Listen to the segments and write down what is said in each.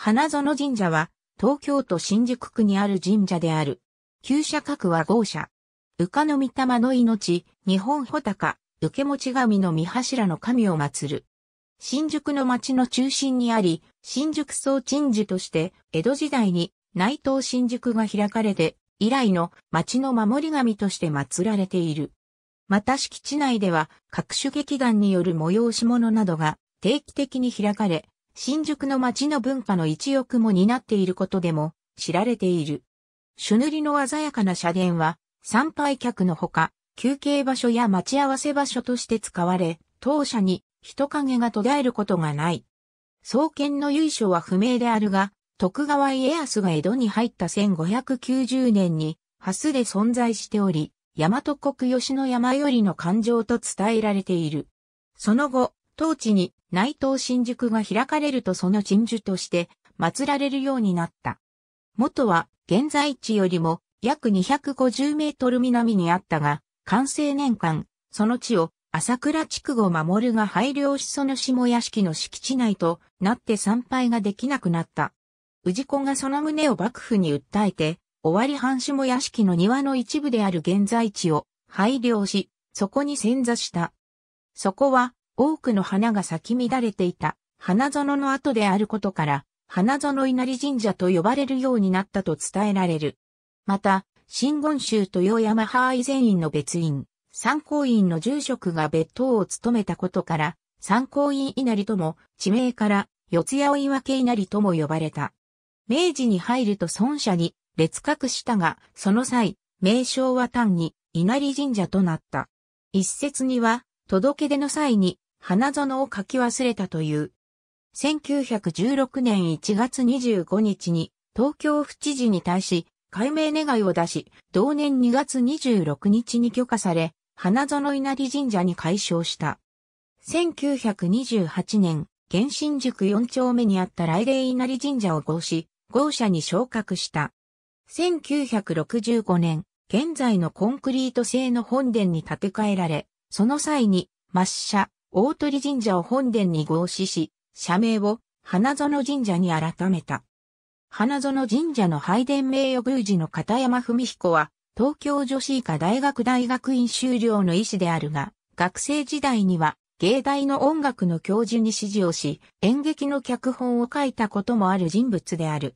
花園神社は、東京都新宿区にある神社である。旧社格は豪社。浮かの御霊の命、日本穂高、受け持ち神の御柱の神を祀る。新宿の町の中心にあり、新宿総鎮守として、江戸時代に内藤新宿が開かれて、以来の町の守り神として祀られている。また敷地内では各種劇団による催し物などが定期的に開かれ、新宿の街の文化の一翼も担っていることでも知られている。朱塗りの鮮やかな社殿は、参拝客のほか、休憩場所や待ち合わせ場所として使われ、当社に人影が途絶えることがない。創建の由緒は不明であるが、徳川家康が江戸に入った1590年に、ハスで存在しており、大和国吉野山よりの感情と伝えられている。その後、当地に内藤新宿が開かれるとその鎮守として祀られるようになった。元は現在地よりも約250メートル南にあったが、完成年間、その地を朝倉区後守が廃慮しその下屋敷の敷地内となって参拝ができなくなった。氏子がその旨を幕府に訴えて、尾張藩下屋敷の庭の一部である現在地を廃慮し、そこに潜座した。そこは多くの花が咲き乱れていた、花園の後であることから、花園稲荷神社と呼ばれるようになったと伝えられる。また、新言宗豊山派以前院の別院、参考院の住職が別当を務めたことから、参考院稲荷とも、地名から、四谷追分稲荷とも呼ばれた。明治に入ると孫社に列格したが、その際、名称は単に稲荷神社となった。一説には、届け出の際に、花園を書き忘れたという。1916年1月25日に東京府知事に対し解明願いを出し、同年2月26日に許可され、花園稲荷神社に改称した。1928年、原神塾4丁目にあった来霊稲荷神社を合し、合社に昇格した。1965年、現在のコンクリート製の本殿に建て替えられ、その際に、抹茶、大鳥神社を本殿に合祀し、社名を花園神社に改めた。花園神社の拝殿名誉宮司の片山文彦は、東京女子医科大学大学院修了の医師であるが、学生時代には、芸大の音楽の教授に指示をし、演劇の脚本を書いたこともある人物である。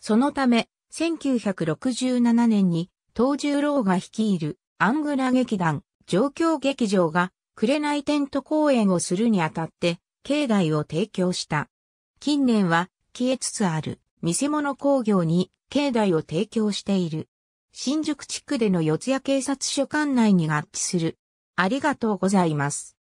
そのため、1967年に、東十郎が率いるアングラ劇団、状況劇場が紅テント公演をするにあたって、境内を提供した。近年は、消えつつある、見せ物工業に、境内を提供している。新宿地区での四谷警察署管内に合致する。ありがとうございます。